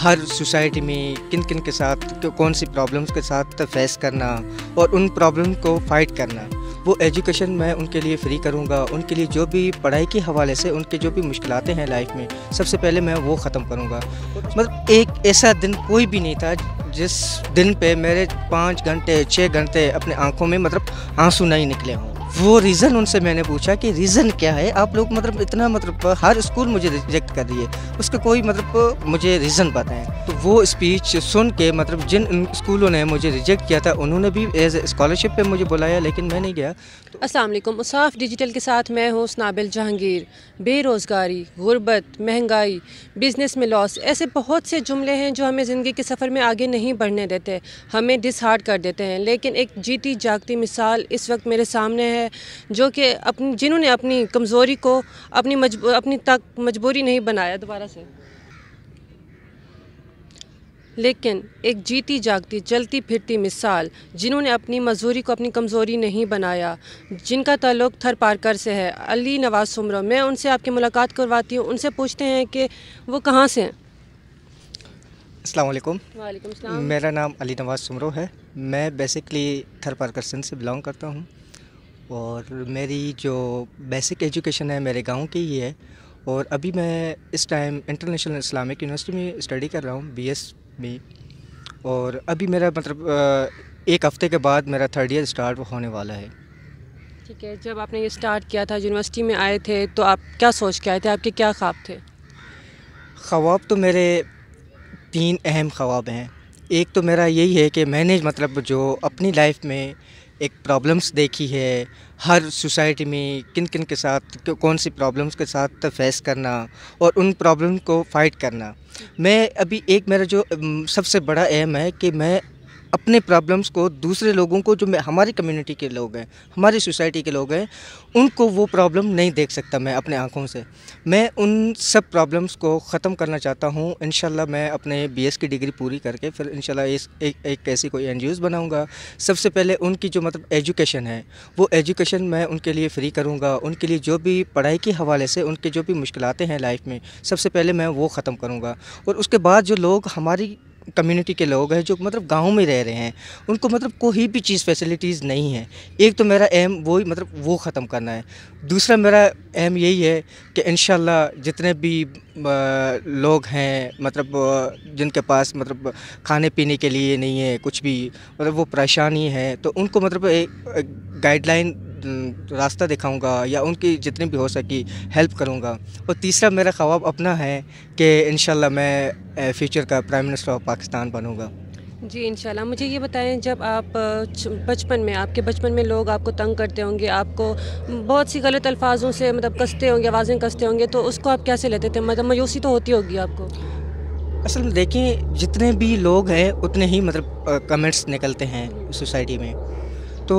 हर society में किन किन के साथ कौन सी प्रॉब्लम्स के साथ फेस करना और उन प्रॉब्लम को फाइट करना वो एजुकेशन मैं उनके लिए फ्री करूँगा उनके लिए जो भी पढ़ाई के हवाले से उनके जो भी मुश्किलें हैं लाइफ में सबसे पहले मैं वो ख़त्म करूँगा मतलब एक ऐसा दिन कोई भी नहीं था जिस दिन पे मेरे पाँच घंटे छः घंटे अपने आँखों में मतलब आंसू नहीं निकले हों वो रीज़न उनसे मैंने पूछा कि रीज़न क्या है आप लोग मतलब इतना मतलब हर स्कूल मुझे रिजेक्ट कर रही है उसका कोई मतलब मुझे रीज़न पता है तो वो स्पीच सुन के मतलब जिन स्कूलों ने मुझे रिजेक्ट किया था उन्होंने भी एज स्कॉलरशिप पे मुझे बुलाया लेकिन मैं नहीं गया तो असल मुसाफ डिजिटल के साथ मैं हूँ स्नाबिल जहांगीर बेरोज़गारी गुर्बत महंगाई बिजनेस में लॉस ऐसे बहुत से जुमले हैं जो हमें ज़िंदगी के सफ़र में आगे नहीं बढ़ने देते हमें डिसहार्ट कर देते हैं लेकिन एक जीती जागती मिसाल इस वक्त मेरे सामने है है जो कि अपनी जिन्होंने अपनी कमज़ोरी को अपनी मजबू अपनी तक मजबूरी नहीं बनाया दोबारा से लेकिन एक जीती जागती चलती फिरती मिसाल जिन्होंने अपनी मजदूरी को अपनी कमज़ोरी नहीं बनाया जिनका ताल्लुक थर पारकर से है अली नवाज सुमरा मैं उनसे आपकी मुलाकात करवाती हूँ उनसे पूछते हैं कि वो कहाँ से हैं असलकुम मेरा नाम अली नवाज सुमरो है मैं बेसिकली थर पारकर सिंध से बिलोंग करता हूँ और मेरी जो बेसिक एजुकेशन है मेरे गांव की ही है और अभी मैं इस टाइम इंटरनेशनल इस्लामिक यूनिवर्सिटी में स्टडी कर रहा हूँ बी एस में और अभी मेरा मतलब एक हफ़्ते के बाद मेरा थर्ड ईयर स्टार्ट होने वाला है ठीक है जब आपने ये स्टार्ट किया था यूनिवर्सिटी में आए थे तो आप क्या सोच के आए थे आपके क्या ख्वाब थे ख्वाब तो मेरे तीन अहम ख्वाब हैं एक तो मेरा यही है कि मैंने मतलब जो अपनी लाइफ में एक प्रॉब्लम्स देखी है हर सोसाइटी में किन किन के साथ कौन सी प्रॉब्लम्स के साथ फेस करना और उन प्रॉब्लम को फाइट करना मैं अभी एक मेरा जो सबसे बड़ा एम है कि मैं अपने प्रॉब्लम्स को दूसरे लोगों को जो हमारी कम्युनिटी के लोग हैं हमारी सोसाइटी के लोग हैं उनको वो प्रॉब्लम नहीं देख सकता मैं अपने आँखों से मैं उन सब प्रॉब्लम्स को ख़त्म करना चाहता हूँ इन मैं अपने बी की डिग्री पूरी करके फिर इन इस एक, एक ऐसी कोई एन बनाऊँगा सबसे पहले उनकी जो मतलब एजुकेशन है वो एजुकेशन मैं उनके लिए फ़्री करूँगा उनके लिए जो भी पढ़ाई के हवाले से उनके जो भी मुश्किलें हैं लाइफ में सबसे पहले मैं वो ख़त्म करूँगा और उसके बाद जो लोग हमारी कम्युनिटी के लोग हैं जो मतलब गांव में रह रहे हैं उनको मतलब कोई भी चीज़ फैसिलिटीज़ नहीं है एक तो मेरा एम वो मतलब वो ख़त्म करना है दूसरा मेरा एम यही है कि इन जितने भी लोग हैं मतलब जिनके पास मतलब खाने पीने के लिए नहीं है कुछ भी मतलब वो परेशानी है तो उनको मतलब एक गाइडलाइन रास्ता दिखाऊंगा या उनकी जितनी भी हो सकी हेल्प करूंगा और तीसरा मेरा ख्वाब अपना है कि इन मैं फ्यूचर का प्राइम मिनिस्टर ऑफ पाकिस्तान बनूँगा जी इंशाल्लाह मुझे ये बताएं जब आप बचपन में आपके बचपन में लोग आपको तंग करते होंगे आपको बहुत सी गलत अल्फाजों से मतलब कसते होंगे आवाज़ें कसते होंगे तो उसको आप कैसे लेते थे मतलब मायूसी तो होती होगी आपको असल में देखें जितने भी लोग हैं उतने ही मतलब कमेंट्स निकलते हैं सोसाइटी में तो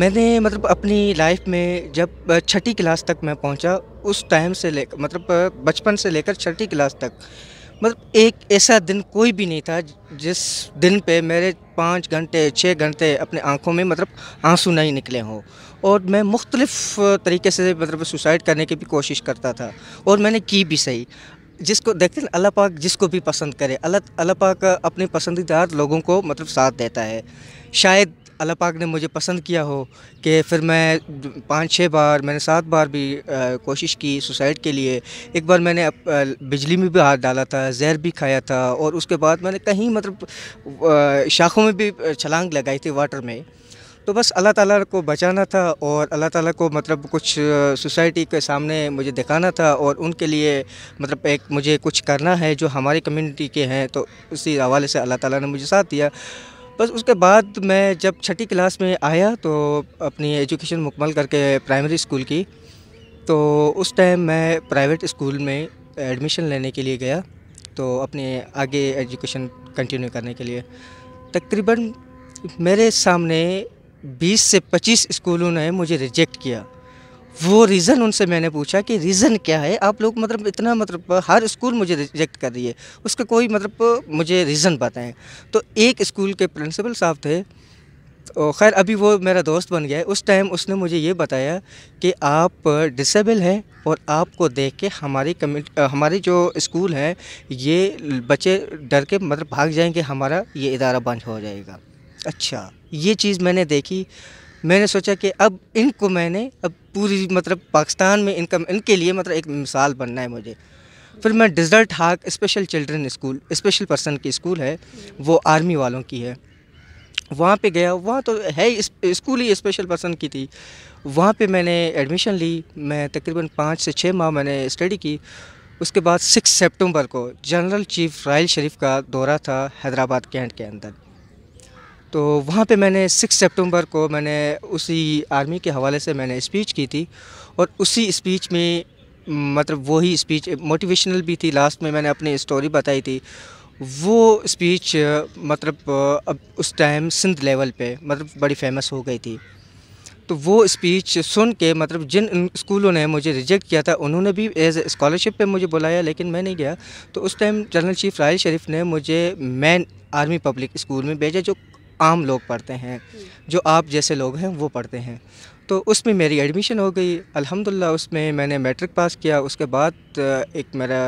मैंने मतलब अपनी लाइफ में जब छठी क्लास तक मैं पहुंचा उस टाइम से लेकर मतलब बचपन से लेकर छठी क्लास तक मतलब एक ऐसा दिन कोई भी नहीं था जिस दिन पे मेरे पाँच घंटे छः घंटे अपने आँखों में मतलब आंसू नहीं निकले हों और मैं मुख्तलिफ़ तरीके से मतलब सुसाइड करने की भी कोशिश करता था और मैंने की भी सही जिसको देखते हैं अल्लाह पाक जिसको भी पसंद करे अल्लाह अल्लाह पाक अपने पसंदीदार लोगों को मतलब साथ देता है शायद अल्लाह पाक ने मुझे पसंद किया हो कि फिर मैं पाँच छः बार मैंने सात बार भी आ, कोशिश की सुसाइड के लिए एक बार मैंने बिजली में भी हाथ डाला था जहर भी खाया था और उसके बाद मैंने कहीं मतलब शाखों में भी छलांग लगाई थी वाटर में तो बस अल्लाह ताला को बचाना था और अल्लाह ताला को मतलब कुछ सोसाइटी के सामने मुझे दिखाना था और उनके लिए मतलब एक मुझे कुछ करना है जो हमारी कम्युनिटी के हैं तो उसी हवाले से अल्लाह ताला ने मुझे साथ दिया बस उसके बाद मैं जब छठी क्लास में आया तो अपनी एजुकेशन मुकमल करके प्राइमरी स्कूल की तो उस टाइम मैं प्राइवेट स्कूल में एडमिशन लेने के लिए गया तो अपने आगे एजुकेशन कंटिन्यू करने के लिए तकरीबन मेरे सामने 20 से 25 स्कूलों ने मुझे रिजेक्ट किया वो रीज़न उनसे मैंने पूछा कि रीज़न क्या है आप लोग मतलब इतना मतलब हर स्कूल मुझे रिजेक्ट कर रही है उसका कोई मतलब मुझे रीज़न बताएं तो एक स्कूल के प्रिंसिपल साहब थे तो खैर अभी वो मेरा दोस्त बन गया है उस टाइम उसने मुझे ये बताया कि आप डिसेबल हैं और आपको देख के हमारी कम्यूट हमारी जो स्कूल है ये बच्चे डर के मतलब भाग जाएंगे हमारा ये इदारा बंद हो जाएगा अच्छा ये चीज़ मैंने देखी मैंने सोचा कि अब इनको मैंने अब पूरी मतलब पाकिस्तान में इनका इनके लिए मतलब एक मिसाल बनना है मुझे फिर मैं desert hawk special children school special person की स्कूल है वो आर्मी वालों की है वहाँ पे गया वहाँ तो है स्कूल ही स्पेशल पर्सन की थी वहाँ पे मैंने एडमिशन ली मैं तकरीबन पाँच से छः माह मैंने स्टडी की उसके बाद सिक्स सितंबर को जनरल चीफ रायल शरीफ का दौरा था हैदराबाद कैंट के अंदर तो वहाँ पे मैंने सिक्स सितंबर को मैंने उसी आर्मी के हवाले से मैंने स्पीच की थी और उसी स्पीच में मतलब वही स्पीच मोटिवेशनल भी थी लास्ट में मैंने अपनी स्टोरी बताई थी वो स्पीच मतलब अब उस टाइम सिंध लेवल पे मतलब बड़ी फेमस हो गई थी तो वो स्पीच सुन के मतलब जिन स्कूलों ने मुझे रिजेक्ट किया था उन्होंने भी एज स्कॉलरशिप पे मुझे बुलाया लेकिन मैं नहीं गया तो उस time general chief Raheel Sharif ने मुझे मैन आर्मी पब्लिक स्कूल में भेजा जो आम लोग पढ़ते हैं जो आप जैसे लोग हैं वो पढ़ते हैं तो उसमें मेरी एडमिशन हो गई अल्हम्दुलिल्लाह उसमें मैंने मैट्रिक पास किया उसके बाद एक मेरा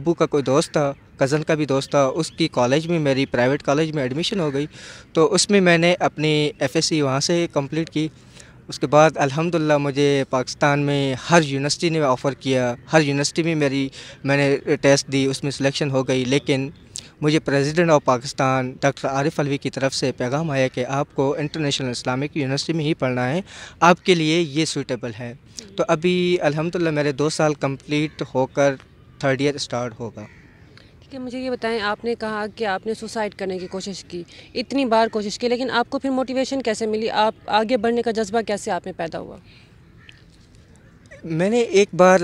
अबू का कोई दोस्त था कज़न का भी दोस्त था उसकी कॉलेज में मेरी प्राइवेट कॉलेज में एडमिशन हो गई तो उसमें मैंने अपनी एफ एस वहाँ से कंप्लीट की उसके बाद अल्हम्दुलिल्लाह मुझे पाकिस्तान में हर यूनिवर्सिटी ने ऑफ़र किया हर यूनिवर्सिटी में मेरी मैंने टेस्ट दी उसमें सिलेक्शन हो गई लेकिन मुझे president of Pakistan doctor Arif Alvi की तरफ से पैगाम आया कि आपको इंटरनेशनल इस्लामिक यूनिवर्सिटी में ही पढ़ना है आपके लिए ये सूटेबल है तो अभी अलहमदिल्ला मेरे दो साल कम्प्लीट होकर थर्ड ईयर स्टार्ट होगा ठीक है मुझे ये बताएं आपने कहा कि आपने सुसाइड करने की कोशिश की इतनी बार कोशिश की लेकिन आपको फिर मोटिवेशन कैसे मिली आप आगे बढ़ने का जज्बा कैसे आप में पैदा हुआ मैंने एक बार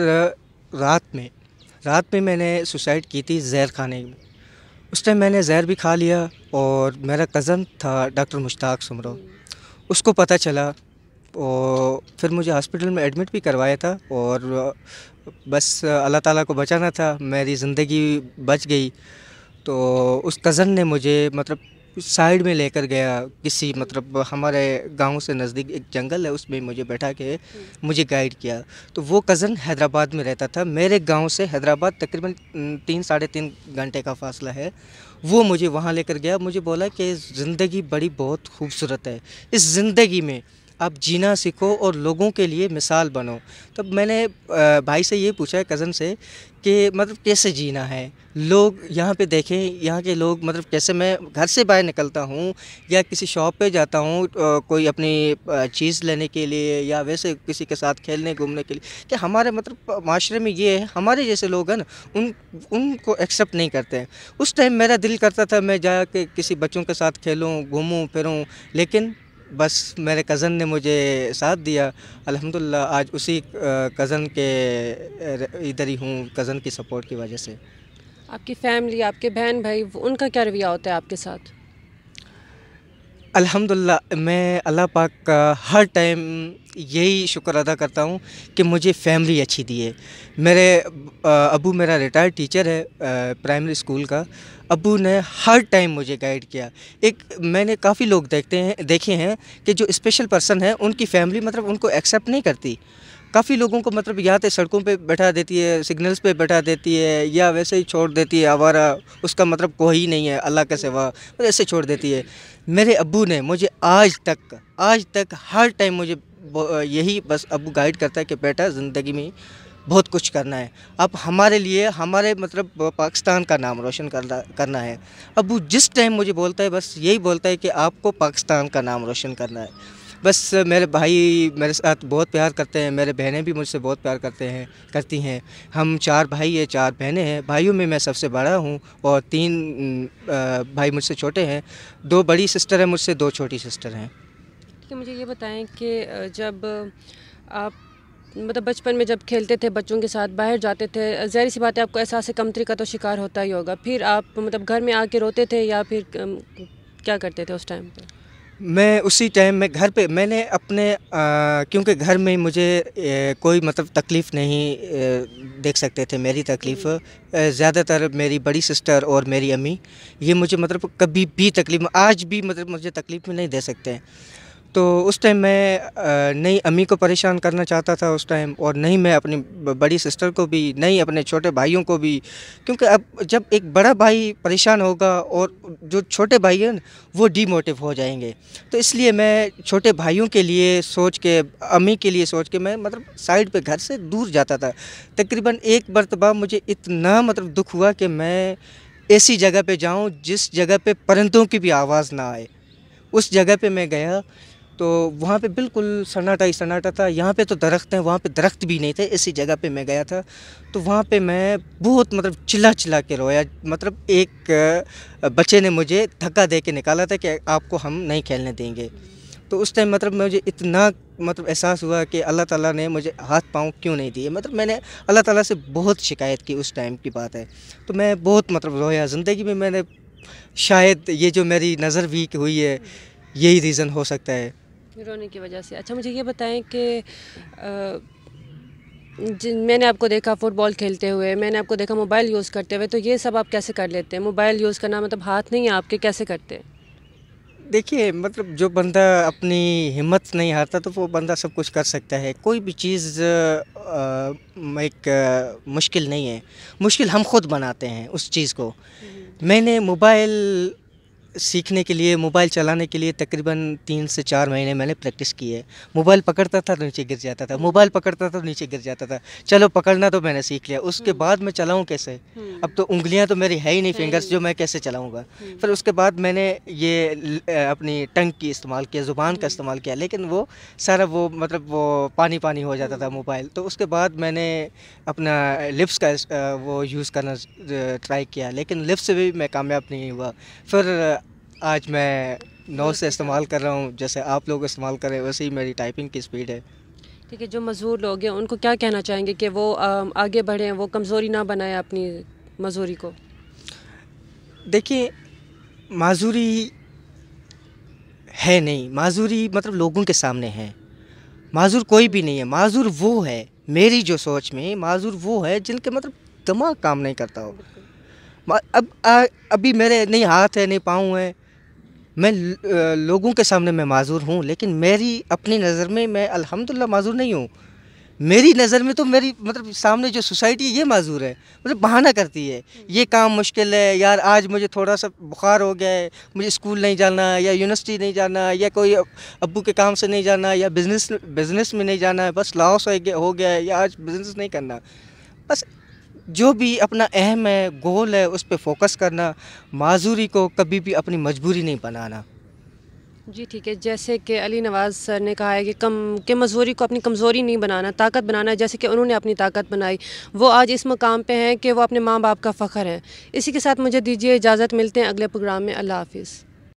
रात में रात में मैंने सुसाइड की थी जहर खाने में उस टाइम मैंने जहर भी खा लिया और मेरा कज़न था डॉक्टर मुश्ताक सुमरो उसको पता चला और फिर मुझे हॉस्पिटल में एडमिट भी करवाया था और बस अल्लाह ताला को बचाना था मेरी ज़िंदगी बच गई तो उस कज़न ने मुझे मतलब साइड में लेकर गया किसी मतलब हमारे गांव से नज़दीक एक जंगल है उसमें मुझे बैठा के मुझे गाइड किया तो वो कज़न हैदराबाद में रहता था मेरे गांव से हैदराबाद तकरीबन तीन साढ़े तीन घंटे का फासला है वो मुझे वहाँ लेकर गया मुझे बोला कि ज़िंदगी बड़ी बहुत खूबसूरत है इस ज़िंदगी में आप जीना सीखो और लोगों के लिए मिसाल बनो तब मैंने भाई से ये पूछा है कज़न से कि मतलब कैसे जीना है लोग यहाँ पे देखें यहाँ के लोग मतलब कैसे मैं घर से बाहर निकलता हूँ या किसी शॉप पे जाता हूँ कोई अपनी चीज़ लेने के लिए या वैसे किसी के साथ खेलने घूमने के लिए कि हमारे मतलब माशरे में ये है हमारे जैसे लोग हैं ना उन उनको एक्सेप्ट नहीं करते हैं उस टाइम मेरा दिल करता था मैं जा के किसी बच्चों के साथ खेलूँ घूमूँ फिरूँ लेकिन बस मेरे कज़न ने मुझे साथ दिया अल्हम्दुलिल्लाह आज उसी कज़न के इधर ही हूँ कज़न की सपोर्ट की वजह से आपकी फ़ैमिली आपके बहन भाई उनका क्या रवैया होता है आपके साथ अल्हम्दुलिल्लाह मैं अल्लाह पाक का हर टाइम यही शुक्र अदा करता हूँ कि मुझे फैमिली अच्छी दी है मेरे अबू मेरा रिटायर्ड टीचर है प्राइमरी स्कूल का अबू ने हर टाइम मुझे गाइड किया एक मैंने काफ़ी लोग देखते हैं देखे हैं कि जो स्पेशल पर्सन है उनकी फैमिली मतलब उनको एक्सेप्ट नहीं करती काफ़ी लोगों को मतलब या तो सड़कों पे बैठा देती है सिग्नल्स पे बैठा देती है या वैसे ही छोड़ देती है आवारा उसका मतलब कोई नहीं है अल्लाह के सिवा मतलब ऐसे छोड़ देती है मेरे अबू ने मुझे आज तक आज तक हर टाइम मुझे यही बस अबू गाइड करता है कि बेटा ज़िंदगी में बहुत कुछ करना है अब हमारे लिए हमारे मतलब पाकिस्तान का नाम रोशन करना है अबू जिस टाइम मुझे बोलता है बस यही बोलता है कि आपको पाकिस्तान का नाम रोशन करना है बस मेरे भाई मेरे साथ बहुत प्यार करते हैं मेरे बहनें भी मुझसे बहुत प्यार करते हैं करती हैं हम चार भाई हैं चार बहनें हैं भाइयों में मैं सबसे बड़ा हूँ और तीन भाई मुझसे छोटे हैं दो बड़ी सिस्टर हैं मुझसे दो छोटी सिस्टर हैं ठीक है मुझे ये बताएं कि जब आप मतलब बचपन में जब खेलते थे बच्चों के साथ बाहर जाते थे जहरी सी बात है आपको एहसास कमतरी का तो शिकार होता ही होगा फिर आप मतलब घर में आके रोते थे या फिर क्या करते थे उस टाइम पर मैं उसी टाइम में घर पे मैंने अपने क्योंकि घर में मुझे ए, कोई मतलब तकलीफ़ नहीं ए, देख सकते थे मेरी तकलीफ़ ज़्यादातर मेरी बड़ी सिस्टर और मेरी अम्मी ये मुझे मतलब कभी भी तकलीफ आज भी मतलब मुझे तकलीफ़ में नहीं दे सकते हैं तो उस टाइम मैं नहीं अम्मी को परेशान करना चाहता था उस टाइम और नहीं मैं अपनी बड़ी सिस्टर को भी नहीं अपने छोटे भाइयों को भी क्योंकि अब जब एक बड़ा भाई परेशान होगा और जो छोटे भाई हैं वो डीमोटिव हो जाएंगे तो इसलिए मैं छोटे भाइयों के लिए सोच के अम्मी के लिए सोच के मैं मतलब साइड पे घर से दूर जाता था तकरीबन एक मरतबा मुझे इतना मतलब दुख हुआ कि मैं ऐसी जगह पर जाऊँ जिस जगह पे परिंदों की भी आवाज़ ना आए उस जगह पे मैं गया तो वहाँ पे बिल्कुल सन्नाटा ही सन्नाटा था यहाँ पे तो दरख्त हैं वहाँ पे दरख्त भी नहीं थे ऐसी जगह पे मैं गया था तो वहाँ पे मैं बहुत मतलब चिल्ला चिल्ला के रोया मतलब एक बच्चे ने मुझे धक्का दे के निकाला था कि आपको हम नहीं खेलने देंगे तो उस टाइम मतलब मुझे इतना मतलब एहसास हुआ कि अल्लाह ताला ने मुझे हाथ पाँव क्यों नहीं दिए मतलब मैंने अल्लाह ताला से बहुत शिकायत की उस टाइम की बात है तो मैं बहुत मतलब रोया ज़िंदगी में मैंने शायद ये जो मेरी नज़र वीक हुई है यही रीज़न हो सकता है रोने की वजह से अच्छा मुझे ये बताएं कि जिन मैंने आपको देखा फ़ुटबॉल खेलते हुए मैंने आपको देखा मोबाइल यूज़ करते हुए तो ये सब आप कैसे कर लेते हैं मोबाइल यूज़ करना मतलब हाथ नहीं है आपके कैसे करते हैं देखिए मतलब जो बंदा अपनी हिम्मत नहीं हारता तो वो बंदा सब कुछ कर सकता है कोई भी चीज़ एक मुश्किल नहीं है मुश्किल हम खुद बनाते हैं उस चीज़ को हम्म। मैंने मोबाइल सीखने के लिए मोबाइल चलाने के लिए तकरीबन तीन से चार महीने मैंने प्रैक्टिस की है मोबाइल पकड़ता था तो नीचे गिर जाता था मोबाइल पकड़ता था तो नीचे गिर जाता था चलो पकड़ना तो मैंने सीख लिया उसके हम्म। बाद मैं चलाऊँ कैसे हम्म। अब तो उंगलियाँ तो मेरी है ही नहीं फिंगर्स जो मैं कैसे चलाऊँगा हम्म। फिर उसके बाद मैंने ये अपनी टंग की इस्तेमाल किया ज़ुबान का इस्तेमाल किया लेकिन वो सारा वो मतलब वो पानी पानी हो जाता था मोबाइल तो उसके बाद मैंने अपना लिप्स का वो यूज़ करना ट्राई किया लेकिन लिप्स से भी मैं कामयाब नहीं हुआ फिर आज मैं नौ से इस्तेमाल कर रहा हूँ जैसे आप लोग इस्तेमाल कर रहे हैं वैसे ही मेरी टाइपिंग की स्पीड है ठीक है जो मज़दूर लोग हैं उनको क्या कहना चाहेंगे कि वो आगे बढ़ें वो कमज़ोरी ना बनाए अपनी मजदूरी को देखिए माजूरी है नहीं माजूरी मतलब लोगों के सामने है माजूर कोई भी नहीं है माजूर वो है मेरी जो सोच में माजूर वो है जिनके मतलब दिमाग काम नहीं करता हो अब आ, अभी मेरे नहीं हाथ है नहीं पाँव है मैं लोगों के सामने मैं माजूर हूँ लेकिन मेरी अपनी नज़र में मैं अल्हम्दुलिल्लाह माजूर नहीं हूँ मेरी नज़र में तो मेरी मतलब सामने जो सोसाइटी है ये माजूर है मतलब बहाना करती है ये काम मुश्किल है यार आज मुझे थोड़ा सा बुखार हो गया है मुझे स्कूल नहीं जाना या यूनिवर्सिटी नहीं जाना या कोई अबू के काम से नहीं जाना या बिज़नेस बिज़नेस में नहीं जाना है बस लॉस हो गया है या आज बिज़नेस नहीं करना बस जो भी अपना अहम है गोल है उस पर फोकस करना माजूरी को कभी भी अपनी मजबूरी नहीं बनाना जी ठीक है जैसे कि अली नवाज़ सर ने कहा है कि कम के मजबूरी को अपनी कमज़ोरी नहीं बनाना ताकत बनाना जैसे कि उन्होंने अपनी ताकत बनाई वो आज इस मकाम पे हैं कि वो अपने माँ बाप का फ़ख्र हैं इसी के साथ मुझे दीजिए इजाज़त मिलते हैं अगले प्रोग्राम में अल्लाह हाफिज़